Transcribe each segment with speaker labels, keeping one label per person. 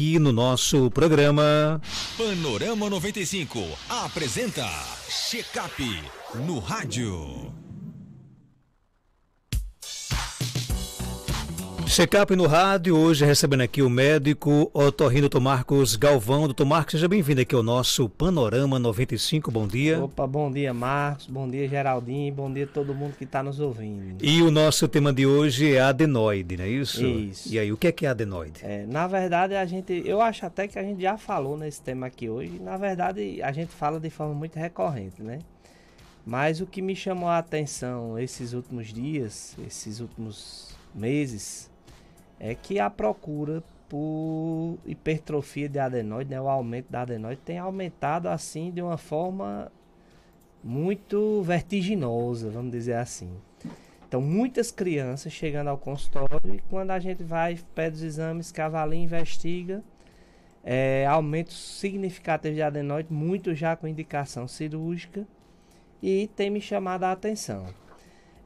Speaker 1: aqui no nosso programa. Panorama 95 apresenta Checkup no rádio. Checap no rádio, hoje recebendo aqui o médico otorrino Marcos Galvão. Doutor Marcos, seja bem-vindo aqui ao nosso Panorama 95, bom dia. Opa,
Speaker 2: bom dia Marcos, bom dia Geraldinho, bom dia todo mundo que está nos ouvindo. E
Speaker 1: o nosso tema de hoje é adenoide, não é isso? Isso. E aí, o que é que é adenoide? É, na verdade, a gente,
Speaker 2: eu acho até que a gente já falou nesse tema aqui hoje, na verdade a gente fala de forma muito recorrente, né? Mas o que me chamou a atenção esses últimos dias, esses últimos meses, é que a procura por hipertrofia de adenoide, né, o aumento da adenoide, tem aumentado assim de uma forma muito vertiginosa, vamos dizer assim. Então, muitas crianças chegando ao consultório e quando a gente vai, pede os exames, cavalinho investiga, é, aumentos significativos de adenoide, muito já com indicação cirúrgica, e tem me chamado a atenção.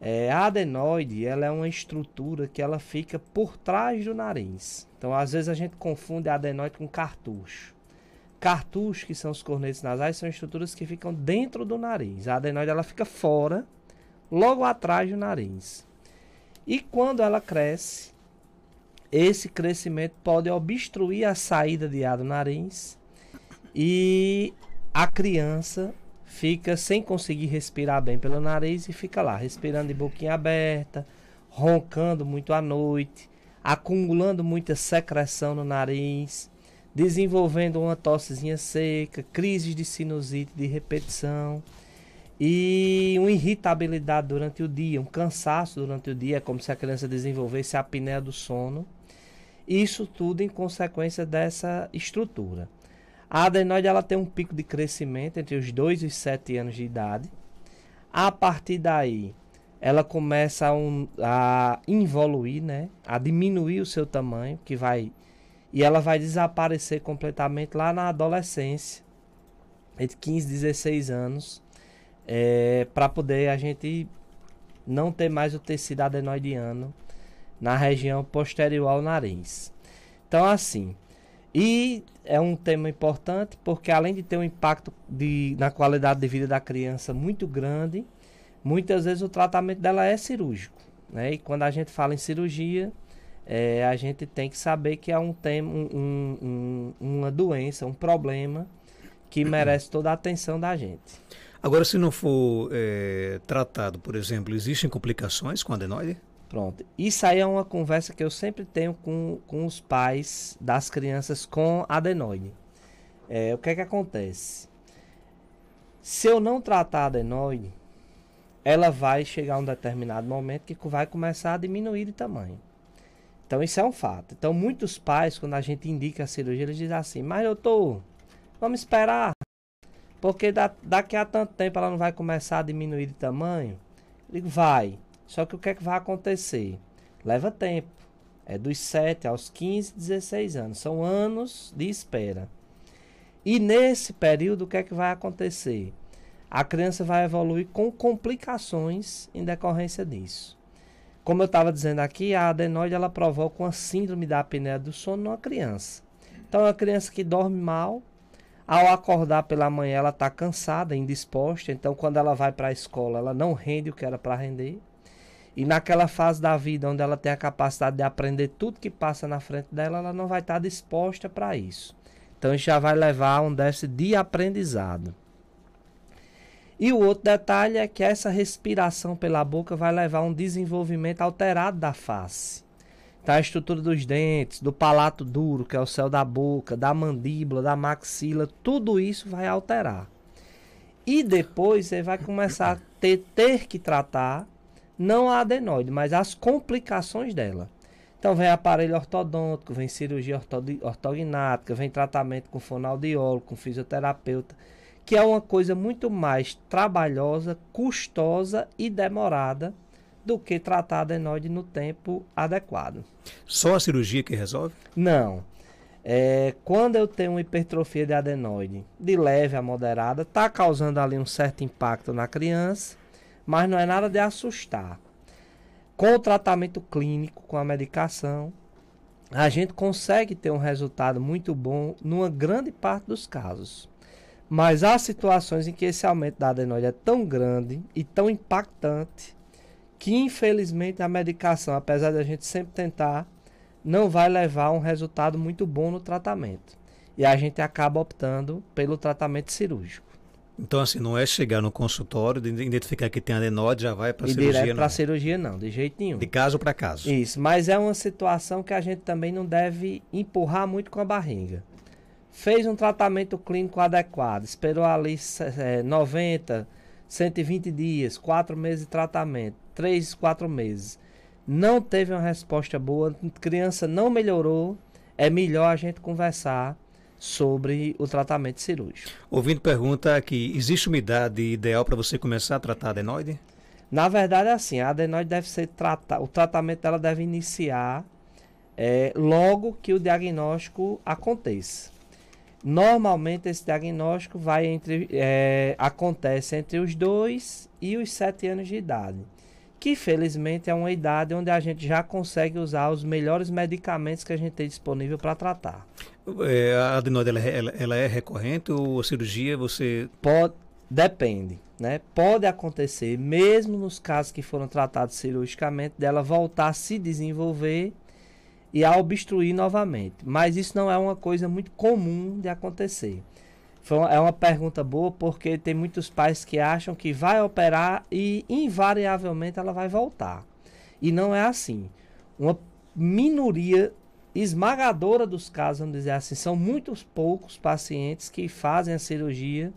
Speaker 2: É, a adenoide ela é uma estrutura que ela fica por trás do nariz. Então, às vezes a gente confunde a adenoide com cartucho. Cartuchos, que são os cornetes nasais, são estruturas que ficam dentro do nariz. A adenoide ela fica fora, logo atrás do nariz. E quando ela cresce, esse crescimento pode obstruir a saída de ar do nariz e a criança fica sem conseguir respirar bem pelo nariz e fica lá, respirando de boquinha aberta, roncando muito à noite, acumulando muita secreção no nariz, desenvolvendo uma tossezinha seca, crises de sinusite de repetição e uma irritabilidade durante o dia, um cansaço durante o dia, é como se a criança desenvolvesse a apneia do sono. Isso tudo em consequência dessa estrutura. A adenoide ela tem um pico de crescimento entre os 2 e 7 anos de idade. A partir daí, ela começa a, um, a involuir, né? a diminuir o seu tamanho, que vai e ela vai desaparecer completamente lá na adolescência, entre 15 e 16 anos, é, para poder a gente não ter mais o tecido adenoidiano na região posterior ao nariz. Então, assim, e é um tema importante porque além de ter um impacto de, na qualidade de vida da criança muito grande, muitas vezes o tratamento dela é cirúrgico. Né? E quando a gente fala em cirurgia, é, a gente tem que saber que é um tema, um, um, uma doença, um problema que merece toda a atenção da gente.
Speaker 1: Agora, se não for é, tratado, por exemplo, existem complicações com adenoide? Pronto. Isso aí é uma conversa que eu sempre tenho com, com os pais das crianças
Speaker 2: com adenoide. É, o que é que acontece? Se eu não tratar a adenoide, ela vai chegar a um determinado momento que vai começar a diminuir de tamanho. Então isso é um fato. Então muitos pais, quando a gente indica a cirurgia, eles dizem assim, mas doutor, vamos esperar. Porque da, daqui a tanto tempo ela não vai começar a diminuir de tamanho. Eu digo, vai. Só que o que é que vai acontecer? Leva tempo. É dos 7 aos 15, 16 anos. São anos de espera. E nesse período, o que é que vai acontecer? A criança vai evoluir com complicações em decorrência disso. Como eu estava dizendo aqui, a adenoide ela provoca uma síndrome da apneia do sono numa criança. Então, é uma criança que dorme mal, ao acordar pela manhã ela está cansada, indisposta, então quando ela vai para a escola ela não rende o que era para render. E naquela fase da vida onde ela tem a capacidade de aprender tudo que passa na frente dela, ela não vai estar disposta para isso. Então isso já vai levar a um déficit de aprendizado. E o outro detalhe é que essa respiração pela boca vai levar a um desenvolvimento alterado da face. Então, a estrutura dos dentes, do palato duro, que é o céu da boca, da mandíbula, da maxila, tudo isso vai alterar. E depois você vai começar a ter, ter que tratar não a adenoide, mas as complicações dela. Então vem aparelho ortodôntico, vem cirurgia ortognática, vem tratamento com fonoaudiólogo, com fisioterapeuta, que é uma coisa muito mais trabalhosa, custosa e demorada do que tratar a adenoide no tempo adequado.
Speaker 1: Só a cirurgia que resolve? Não. É,
Speaker 2: quando eu tenho uma hipertrofia de adenoide de leve a moderada, está causando ali um certo impacto na criança mas não é nada de assustar. Com o tratamento clínico, com a medicação, a gente consegue ter um resultado muito bom numa grande parte dos casos. Mas há situações em que esse aumento da adenoide é tão grande e tão impactante que, infelizmente, a medicação, apesar de a gente sempre tentar, não vai levar um resultado muito bom no tratamento. E a gente acaba optando pelo tratamento cirúrgico.
Speaker 1: Então, assim, não é chegar no consultório, identificar que tem adenóide já vai para cirurgia. Direto para é? cirurgia, não, de jeito nenhum. De caso para caso. Isso,
Speaker 2: mas é uma situação que a gente também não deve empurrar muito com a barriga. Fez um tratamento clínico adequado, esperou ali é, 90, 120 dias, 4 meses de tratamento, 3, 4 meses. Não teve uma resposta boa, a criança não melhorou, é melhor a gente conversar
Speaker 1: sobre o tratamento cirúrgico. Ouvindo pergunta aqui, existe uma idade ideal para você começar a tratar adenoide? Na verdade é assim, a adenoide deve ser tratada, o
Speaker 2: tratamento dela deve iniciar é, logo que o diagnóstico aconteça. Normalmente esse diagnóstico vai entre, é, acontece entre os 2 e os 7 anos de idade, que felizmente é uma idade onde a gente já consegue usar os melhores medicamentos que a gente tem disponível para tratar.
Speaker 1: É, a adenoide ela, é ela, ela, é recorrente ou a cirurgia você pode depende,
Speaker 2: né? Pode acontecer mesmo nos casos que foram tratados cirurgicamente dela voltar a se desenvolver e a obstruir novamente, mas isso não é uma coisa muito comum de acontecer. Uma, é uma pergunta boa porque tem muitos pais que acham que vai operar e invariavelmente ela vai voltar. E não é assim. Uma minoria esmagadora dos casos, vamos dizer assim, são muitos poucos pacientes que fazem a cirurgia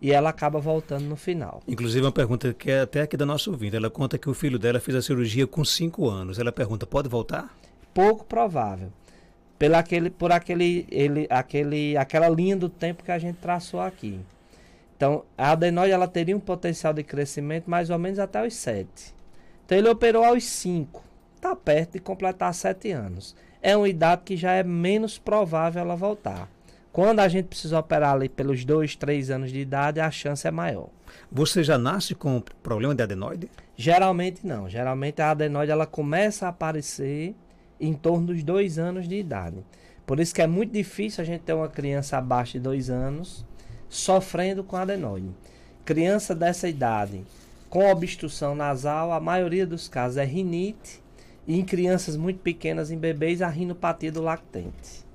Speaker 2: e ela acaba voltando no final.
Speaker 1: Inclusive, uma pergunta que é até aqui da nossa ouvinte. Ela conta que o filho dela fez a cirurgia com 5 anos. Ela pergunta, pode voltar? Pouco provável. Pela aquele, por aquele, ele,
Speaker 2: aquele, aquela linha do tempo que a gente traçou aqui. Então, a adenoide ela teria um potencial de crescimento mais ou menos até os 7. Então, ele operou aos 5. Está perto de completar 7 anos é uma idade que já é menos provável ela voltar. Quando a gente precisa operar ali pelos 2, 3 anos de idade, a chance é maior. Você já nasce com problema de adenoide? Geralmente não. Geralmente a adenoide ela começa a aparecer em torno dos 2 anos de idade. Por isso que é muito difícil a gente ter uma criança abaixo de 2 anos sofrendo com adenoide. Criança dessa idade com obstrução nasal, a maioria dos casos é rinite e em crianças muito pequenas, em bebês, a rinopatia do lactente.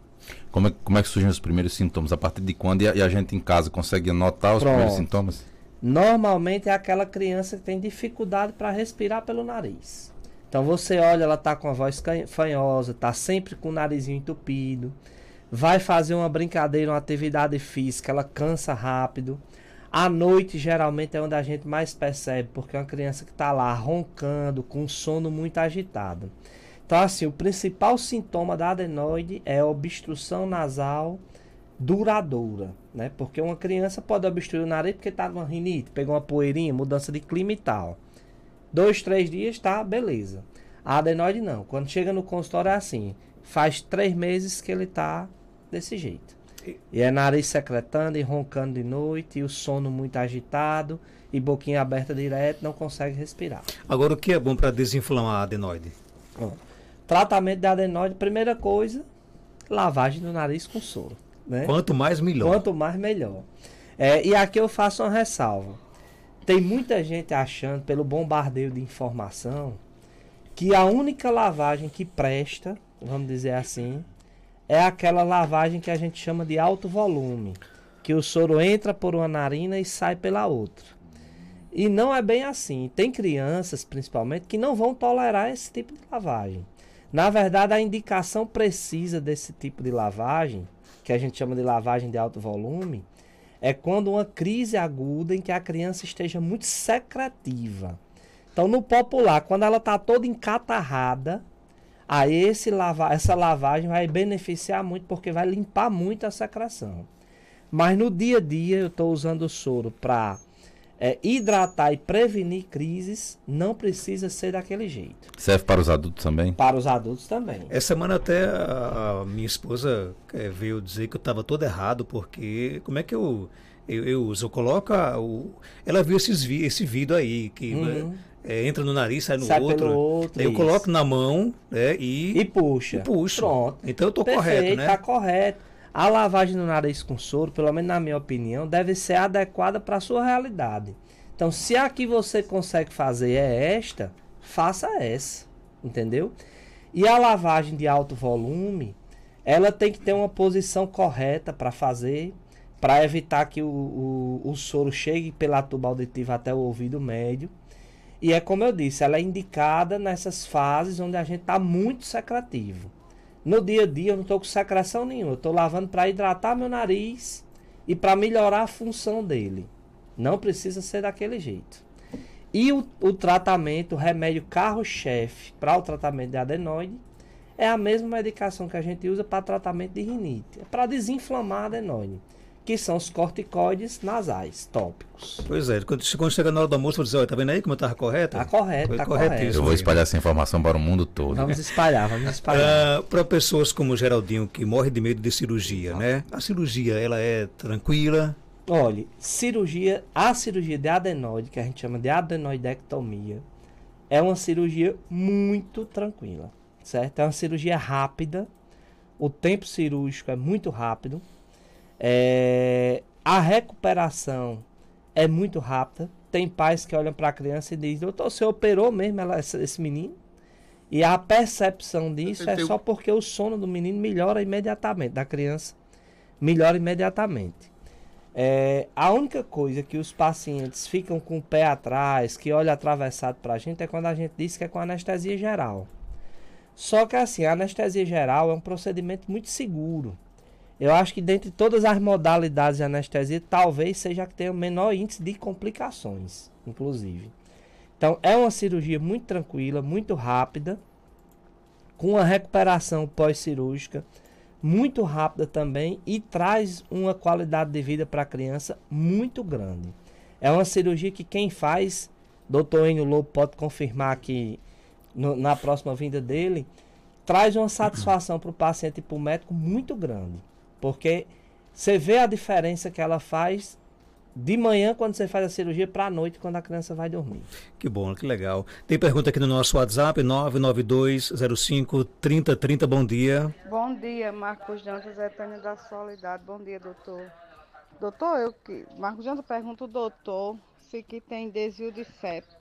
Speaker 2: Como é, como é que surgem os primeiros sintomas? A partir de quando? E a, e a gente em casa consegue notar os Pronto. primeiros sintomas? Normalmente é aquela criança que tem dificuldade para respirar pelo nariz. Então você olha, ela está com a voz fanhosa, está sempre com o narizinho entupido, vai fazer uma brincadeira, uma atividade física, ela cansa rápido. À noite, geralmente, é onde a gente mais percebe, porque é uma criança que está lá roncando, com sono muito agitado. Então, assim, o principal sintoma da adenoide é obstrução nasal duradoura, né? Porque uma criança pode obstruir o nariz porque está numa rinite, pegou uma poeirinha, mudança de clima e tal. Dois, três dias, tá, beleza. A adenoide não. Quando chega no consultório é assim. Faz três meses que ele tá desse jeito. E é nariz secretando e roncando de noite, e o sono muito agitado, e boquinha aberta direto, não consegue respirar.
Speaker 1: Agora, o que é bom para desinflamar a adenoide? Bom,
Speaker 2: tratamento da adenoide, primeira coisa, lavagem do nariz com soro. Né? Quanto mais, melhor. Quanto mais, melhor. É, e aqui eu faço uma ressalva. Tem muita gente achando, pelo bombardeio de informação, que a única lavagem que presta, vamos dizer assim, é aquela lavagem que a gente chama de alto volume, que o soro entra por uma narina e sai pela outra. E não é bem assim. Tem crianças, principalmente, que não vão tolerar esse tipo de lavagem. Na verdade, a indicação precisa desse tipo de lavagem, que a gente chama de lavagem de alto volume, é quando uma crise aguda em que a criança esteja muito secretiva. Então, no popular, quando ela está toda encatarrada, Aí esse lava, essa lavagem vai beneficiar muito porque vai limpar muito a secreção. Mas no dia a dia eu estou usando o soro para é, hidratar e prevenir crises, não precisa ser daquele jeito.
Speaker 1: Serve para os adultos também?
Speaker 2: Para os adultos também.
Speaker 1: Essa semana até a, a minha esposa é, veio dizer que eu estava todo errado, porque como é que eu eu, eu uso, eu coloco a, o, ela viu esses esse vídeo aí que uhum. É, entra no nariz, sai no sai outro. outro eu coloco na mão né, e, e puxa. E puxa. Pronto. Então eu tô Perfeito, correto, né? Tá
Speaker 2: correto. A lavagem no nariz com soro, pelo menos na minha opinião, deve ser adequada para sua realidade. Então, se a que você consegue fazer é esta, faça essa, entendeu? E a lavagem de alto volume, ela tem que ter uma posição correta para fazer, para evitar que o, o, o soro chegue pela tuba auditiva até o ouvido médio e é como eu disse, ela é indicada nessas fases onde a gente está muito secretivo. No dia a dia eu não estou com secreção nenhuma, estou lavando para hidratar meu nariz e para melhorar a função dele. Não precisa ser daquele jeito. E o, o tratamento, o remédio carro-chefe para o tratamento de adenoide é a mesma medicação que a gente usa para tratamento de rinite, é para desinflamar a adenoide que são os corticoides nasais tópicos.
Speaker 1: Pois é, quando, chega na hora do almoço, você dizer, olha, tá vendo aí como eu tava correto? Tá correto, tá correto. Eu vou espalhar essa informação para o mundo todo. Vamos espalhar, vamos espalhar. uh, ah, para pessoas como o Geraldinho, que morre de medo de cirurgia, né? A cirurgia, ela é tranquila? Olha,
Speaker 2: cirurgia, a cirurgia de adenoide, que a gente chama de adenoidectomia, é uma cirurgia muito tranquila, certo? É uma cirurgia rápida, o tempo cirúrgico é muito rápido, é, a recuperação é muito rápida. Tem pais que olham para a criança e dizem: Doutor, você operou mesmo ela, esse menino? E a percepção disso é só porque o sono do menino melhora imediatamente, da criança melhora imediatamente. É, a única coisa que os pacientes ficam com o pé atrás, que olha atravessado para a gente, é quando a gente diz que é com anestesia geral. Só que assim, a anestesia geral é um procedimento muito seguro. Eu acho que dentre todas as modalidades de anestesia, talvez seja a que tenha o menor índice de complicações, inclusive. Então, é uma cirurgia muito tranquila, muito rápida, com uma recuperação pós-cirúrgica muito rápida também e traz uma qualidade de vida para a criança muito grande. É uma cirurgia que quem faz, doutor Enio Lobo pode confirmar que no, na próxima vinda dele, traz uma satisfação para o paciente e para o médico muito grande. Porque você vê a diferença que ela faz de manhã quando você faz a cirurgia para a noite quando a criança vai dormir.
Speaker 1: Que bom, que legal. Tem pergunta aqui no nosso WhatsApp 992053030. Bom dia.
Speaker 2: Bom dia, Marcos Jantos, é Tânia da Solidariedade. Bom dia, doutor. Doutor, eu que Marcos Jantos pergunta o doutor se que tem desvio de septo.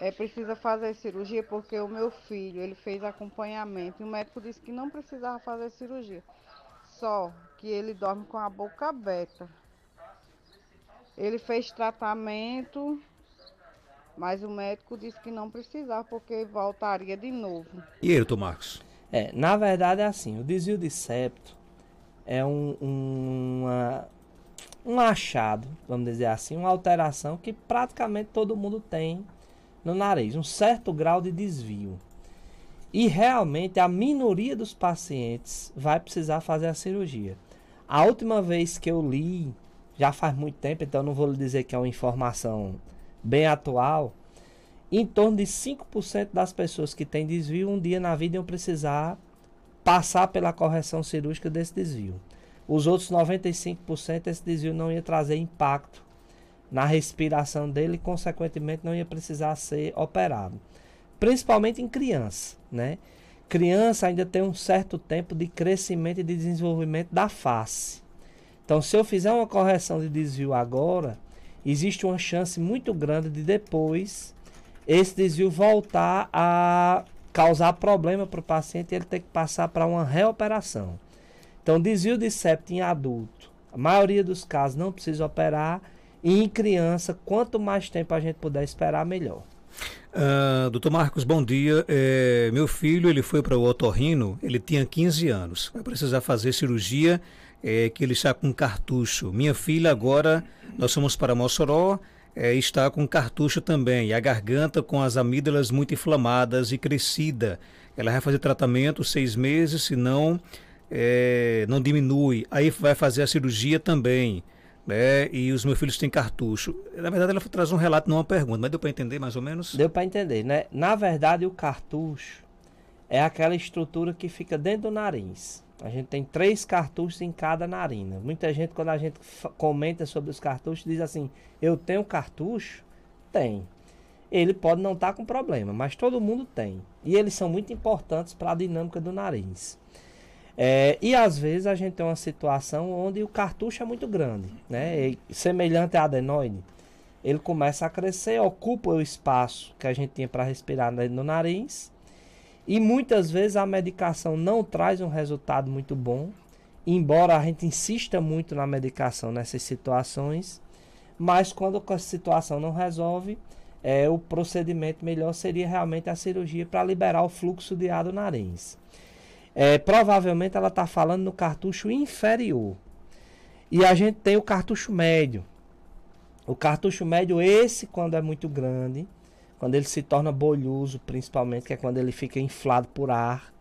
Speaker 2: É precisa fazer cirurgia porque o meu filho, ele fez acompanhamento e o médico disse que não precisava fazer cirurgia só que ele dorme com a boca aberta. Ele fez tratamento, mas o médico disse que não precisava porque voltaria de novo. E Ayrton Marcos? É, na verdade é assim, o desvio de septo é um, um, uma, um achado, vamos dizer assim, uma alteração que praticamente todo mundo tem no nariz, um certo grau de desvio. E realmente a minoria dos pacientes vai precisar fazer a cirurgia. A última vez que eu li, já faz muito tempo, então não vou lhe dizer que é uma informação bem atual. Em torno de 5% das pessoas que têm desvio um dia na vida iam precisar passar pela correção cirúrgica desse desvio. Os outros 95% esse desvio não ia trazer impacto na respiração dele e, consequentemente, não ia precisar ser operado principalmente em criança, né? Criança ainda tem um certo tempo de crescimento e de desenvolvimento da face. Então, se eu fizer uma correção de desvio agora, existe uma chance muito grande de depois esse desvio voltar a causar problema para o paciente e ele ter que passar para uma reoperação. Então, desvio de septo em adulto, a maioria dos casos não precisa operar, e em criança, quanto mais tempo a gente puder esperar, melhor.
Speaker 1: Uh, doutor Marcos, bom dia. É, meu filho, ele foi para o otorrino, ele tinha 15 anos. Vai precisar fazer cirurgia, é, que ele está com cartucho. Minha filha agora, nós fomos para Mossoró, é, está com cartucho também. E a garganta com as amígdalas muito inflamadas e crescida. Ela vai fazer tratamento seis meses, se não, é, não diminui. Aí vai fazer a cirurgia também né? E os meus filhos têm cartucho. Na verdade, ela traz um relato, não uma pergunta, mas deu para entender mais ou menos? Deu para entender, né? Na verdade, o cartucho
Speaker 2: é aquela estrutura que fica dentro do nariz. A gente tem três cartuchos em cada narina. Muita gente, quando a gente comenta sobre os cartuchos, diz assim: Eu tenho cartucho? Tem. Ele pode não estar tá com problema, mas todo mundo tem. E eles são muito importantes para a dinâmica do nariz. É, e às vezes a gente tem uma situação onde o cartucho é muito grande, né? E, semelhante a adenoide, ele começa a crescer, ocupa o espaço que a gente tinha para respirar no nariz. E muitas vezes a medicação não traz um resultado muito bom, embora a gente insista muito na medicação nessas situações. Mas quando a situação não resolve, é, o procedimento melhor seria realmente a cirurgia para liberar o fluxo de ar do nariz. É, provavelmente ela está falando no cartucho inferior. E a gente tem o cartucho médio. O cartucho médio, esse, quando é muito grande, quando ele se torna bolhoso, principalmente, que é quando ele fica inflado por ar,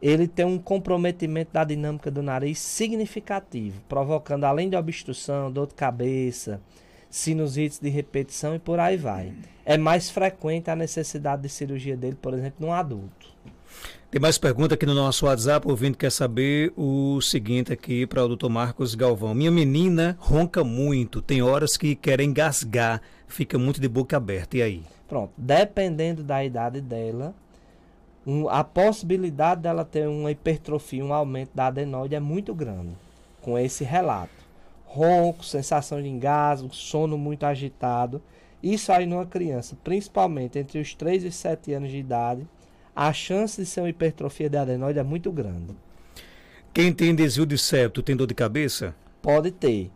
Speaker 2: ele tem um comprometimento da dinâmica do nariz significativo, provocando, além de obstrução, dor de cabeça, sinusites de repetição e por aí vai. É mais frequente a necessidade de cirurgia dele, por exemplo, num adulto.
Speaker 1: Tem mais pergunta aqui no nosso WhatsApp. O ouvinte quer saber o seguinte aqui para o doutor Marcos Galvão. Minha menina ronca muito, tem horas que quer engasgar, fica muito de boca aberta. E aí?
Speaker 2: Pronto. Dependendo da idade dela, um, a possibilidade dela ter uma hipertrofia, um aumento da adenoide é muito grande com esse relato. Ronco, sensação de engasgo, sono muito agitado. Isso aí numa criança, principalmente entre os 3 e 7 anos de idade a chance de ser uma hipertrofia de adenoide é muito grande.
Speaker 1: Quem tem desvio de septo tem dor de cabeça? Pode ter.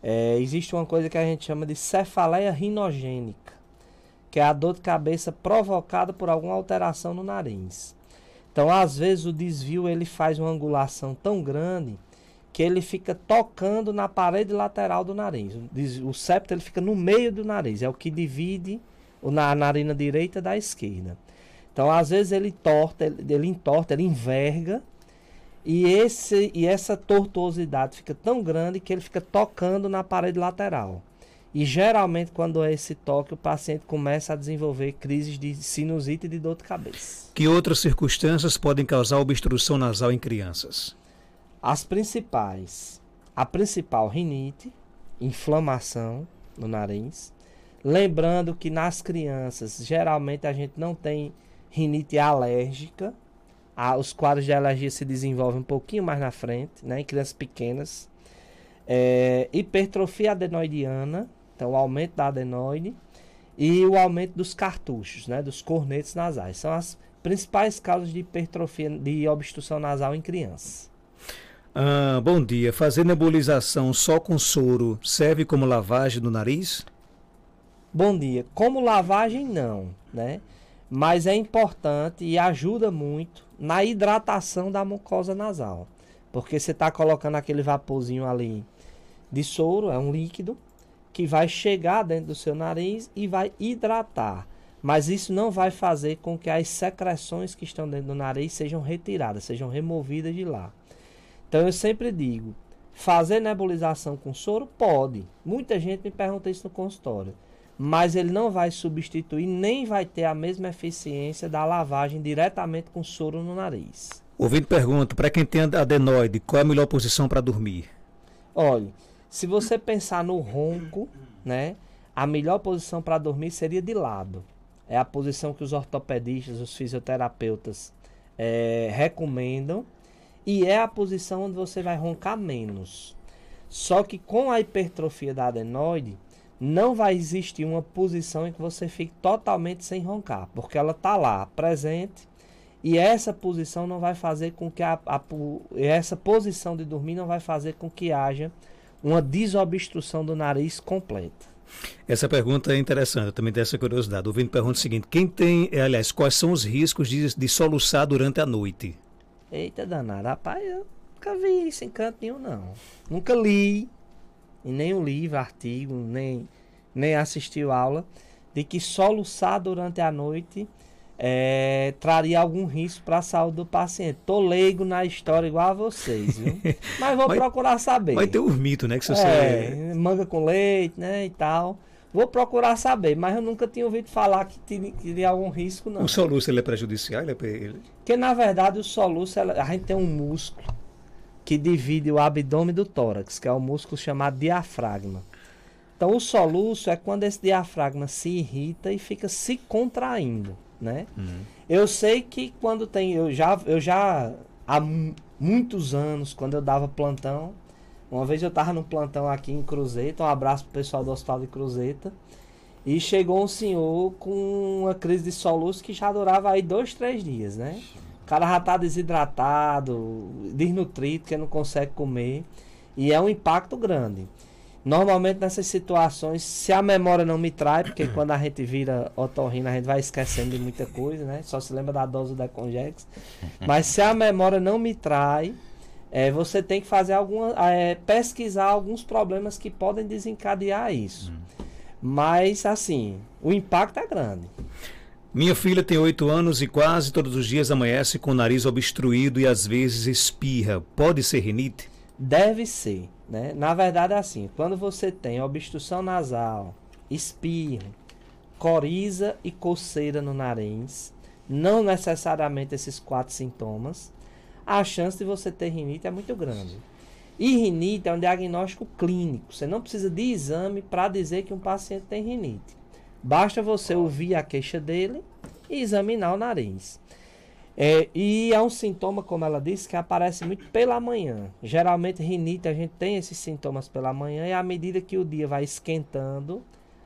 Speaker 1: É, existe uma coisa que a gente chama de cefaleia
Speaker 2: rinogênica, que é a dor de cabeça provocada por alguma alteração no nariz. Então, às vezes o desvio ele faz uma angulação tão grande que ele fica tocando na parede lateral do nariz. O septo ele fica no meio do nariz, é o que divide a narina direita da esquerda. Então, às vezes ele torta, ele entorta, ele enverga, e, esse, e essa tortuosidade fica tão grande que ele fica tocando na parede lateral. E geralmente, quando é esse toque, o paciente começa a desenvolver crises de sinusite e de dor de cabeça.
Speaker 1: Que outras circunstâncias podem causar obstrução nasal em crianças?
Speaker 2: As principais: a principal, rinite, inflamação no nariz. Lembrando que nas crianças, geralmente a gente não tem rinite alérgica. Ah, os quadros de alergia se desenvolvem um pouquinho mais na frente, né, em crianças pequenas. É, hipertrofia adenoidiana, então o aumento da adenoide e o aumento dos cartuchos, né, dos cornetes nasais. São as principais causas de hipertrofia de obstrução nasal em crianças.
Speaker 1: Ah, bom dia. Fazer nebulização só com soro serve como lavagem do nariz? Bom
Speaker 2: dia. Como lavagem não, né? mas é importante e ajuda muito na hidratação da mucosa nasal. Porque você está colocando aquele vaporzinho ali de soro, é um líquido, que vai chegar dentro do seu nariz e vai hidratar. Mas isso não vai fazer com que as secreções que estão dentro do nariz sejam retiradas, sejam removidas de lá. Então eu sempre digo: fazer nebulização com soro? Pode. Muita gente me pergunta isso no consultório mas ele não vai substituir nem vai ter a mesma eficiência da lavagem diretamente com soro no nariz.
Speaker 1: Ouvindo pergunta, para quem tem adenoide, qual é a melhor posição para dormir?
Speaker 2: Olha, se você pensar no ronco, né, a melhor posição para dormir seria de lado. É a posição que os ortopedistas, os fisioterapeutas é, recomendam e é a posição onde você vai roncar menos. Só que com a hipertrofia da adenoide, não vai existir uma posição em que você fique totalmente sem roncar, porque ela está lá, presente, e essa posição não vai fazer com que a, a, essa posição de dormir não vai fazer com que haja uma desobstrução do nariz completa.
Speaker 1: Essa pergunta é interessante, eu também tenho essa curiosidade. Ouvindo ouvinte pergunta o seguinte: quem tem, é, aliás, quais são os riscos de, de soluçar durante a noite? Eita danada, rapaz, eu
Speaker 2: nunca vi isso em canto nenhum, não. Nunca li, em nenhum livro, artigo, nem, nem assistiu aula, de que soluçar durante a noite é, traria algum risco para a saúde do paciente. Tô leigo na história igual a vocês, viu? Mas vou mas, procurar saber. Vai ter um mito, né? Que você é, é, manga com leite, né? E tal. Vou procurar saber, mas eu nunca tinha ouvido falar que teria algum risco, não. O
Speaker 1: soluço ele é prejudicial? Ele é... Porque,
Speaker 2: na verdade, o soluço, a gente tem um músculo que divide o abdômen do tórax, que é o músculo chamado diafragma. Então, o soluço é quando esse diafragma se irrita e fica se contraindo, né? Uhum. Eu sei que quando tem, eu já, eu já há muitos anos, quando eu dava plantão, uma vez eu estava no plantão aqui em Cruzeta, um abraço o pessoal do Hospital de Cruzeta, e chegou um senhor com uma crise de soluço que já durava aí dois, três dias, né? O cara já tá desidratado, desnutrido, que não consegue comer. E é um impacto grande. Normalmente nessas situações, se a memória não me trai, porque quando a gente vira otorrina, a gente vai esquecendo de muita coisa, né? Só se lembra da dose da Conjex. Mas se a memória não me trai, é, você tem que fazer alguma. É, pesquisar alguns problemas que podem desencadear isso. Hum. Mas assim,
Speaker 1: o impacto é grande. Minha filha tem oito anos e quase todos os dias amanhece com o nariz obstruído e às vezes espirra. Pode ser rinite? Deve ser,
Speaker 2: né? Na verdade é assim, quando você tem obstrução nasal, espirra, coriza e coceira no nariz, não necessariamente esses quatro sintomas, a chance de você ter rinite é muito grande. E rinite é um diagnóstico clínico. Você não precisa de exame para dizer que um paciente tem rinite. Basta você ouvir a queixa dele e examinar o nariz. É, e é um sintoma, como ela disse, que aparece muito pela manhã. Geralmente, rinite, a gente tem esses sintomas pela manhã, e à medida que o dia vai esquentando,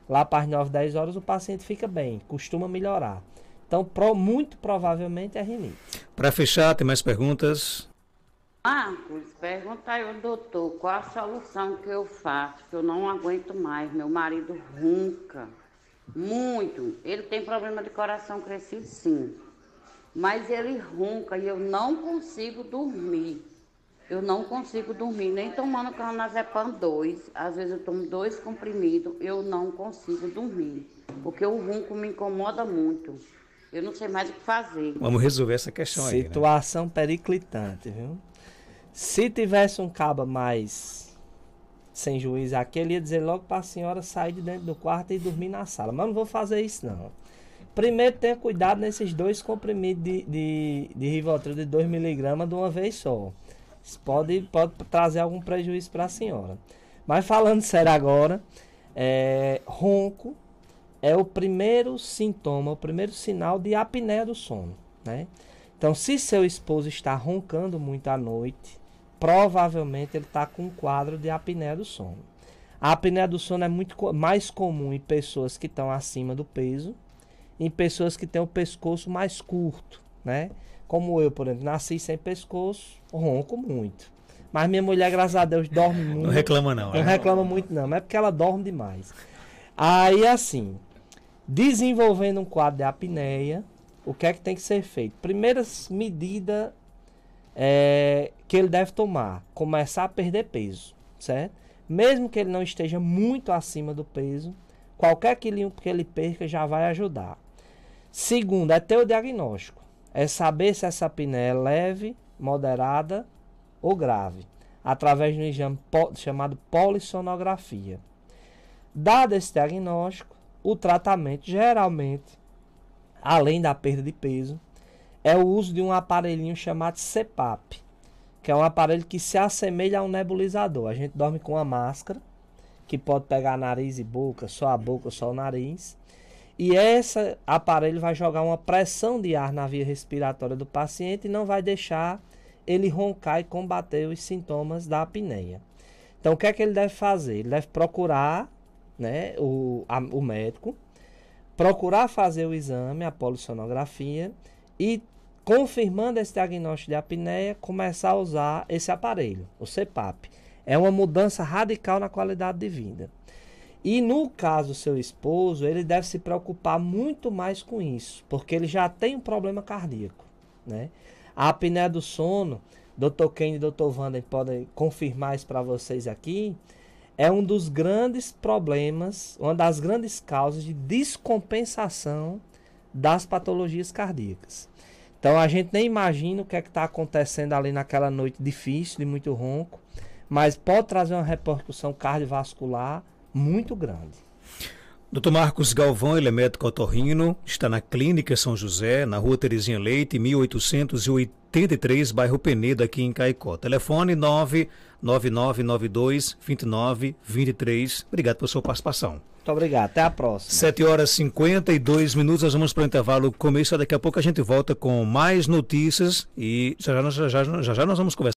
Speaker 2: lá para as 9, 10 horas, o paciente fica bem, costuma melhorar. Então, pro, muito provavelmente é rinite.
Speaker 1: Para fechar, tem mais perguntas?
Speaker 2: Marcos, ah, pergunta aí ao doutor qual a solução que eu faço, que eu não aguento mais. Meu marido ronca. Muito. Ele tem problema de coração crescido, sim. Mas ele ronca e eu não consigo dormir. Eu não consigo dormir, nem tomando clonazepam 2. Às vezes eu tomo dois comprimidos, eu não consigo dormir. Porque o ronco me incomoda muito. Eu não sei mais o que fazer. Vamos resolver essa questão né? Situação aí. Situação né? periclitante, viu? Se tivesse um caba mais sem juiz aqui, ele ia dizer logo para a senhora sair de dentro do quarto e dormir na sala. Mas não vou fazer isso, não. Primeiro, tenha cuidado nesses dois comprimidos de, de, de Rivotril de 2mg de uma vez só. Isso pode, pode trazer algum prejuízo para a senhora. Mas falando sério agora, é, ronco é o primeiro sintoma, o primeiro sinal de apneia do sono, né? Então, se seu esposo está roncando muito à noite, provavelmente ele está com um quadro de apneia do sono. A apneia do sono é muito mais comum em pessoas que estão acima do peso, em pessoas que têm o pescoço mais curto, né? Como eu, por exemplo, nasci sem pescoço, ronco muito. Mas minha mulher, graças a Deus, dorme muito. Não reclama não. Não é? reclama muito não, mas é porque ela dorme demais. Aí assim, desenvolvendo um quadro de apneia, o que é que tem que ser feito? Primeira medida é eh, que ele deve tomar? Começar a perder peso, certo? Mesmo que ele não esteja muito acima do peso, qualquer quilinho que ele perca já vai ajudar. Segundo, é ter o diagnóstico. É saber se essa apneia é leve, moderada ou grave, através de um exame chamado polissonografia. Dado esse diagnóstico, o tratamento geralmente, além da perda de peso, é o uso de um aparelhinho chamado CPAP, que é um aparelho que se assemelha a um nebulizador. A gente dorme com uma máscara que pode pegar nariz e boca, só a boca, só o nariz. E esse aparelho vai jogar uma pressão de ar na via respiratória do paciente e não vai deixar ele roncar e combater os sintomas da apneia. Então, o que é que ele deve fazer? Ele deve procurar né, o, a, o médico, procurar fazer o exame, a polissonografia, e confirmando esse diagnóstico de apneia, começar a usar esse aparelho, o CPAP. É uma mudança radical na qualidade de vida. E no caso do seu esposo, ele deve se preocupar muito mais com isso, porque ele já tem um problema cardíaco, né? A apneia do sono, Dr. Ken e Dr. Wander podem confirmar isso para vocês aqui, é um dos grandes problemas, uma das grandes causas de descompensação das patologias cardíacas. Então a gente nem imagina o que é que está acontecendo ali naquela noite difícil, de muito ronco, mas pode trazer uma repercussão cardiovascular muito grande.
Speaker 1: Dr. Marcos Galvão, ele é médico otorrino, está na Clínica São José, na rua Terezinha Leite, 1883, bairro Penedo aqui em Caicó. Telefone 99992-2923. Obrigado pela sua participação.
Speaker 2: Muito obrigado. Até a próxima.
Speaker 1: 7 horas e 52 minutos. Nós vamos para o intervalo começo. Daqui a pouco a gente volta com mais notícias e já já, já, já, já nós vamos conversar.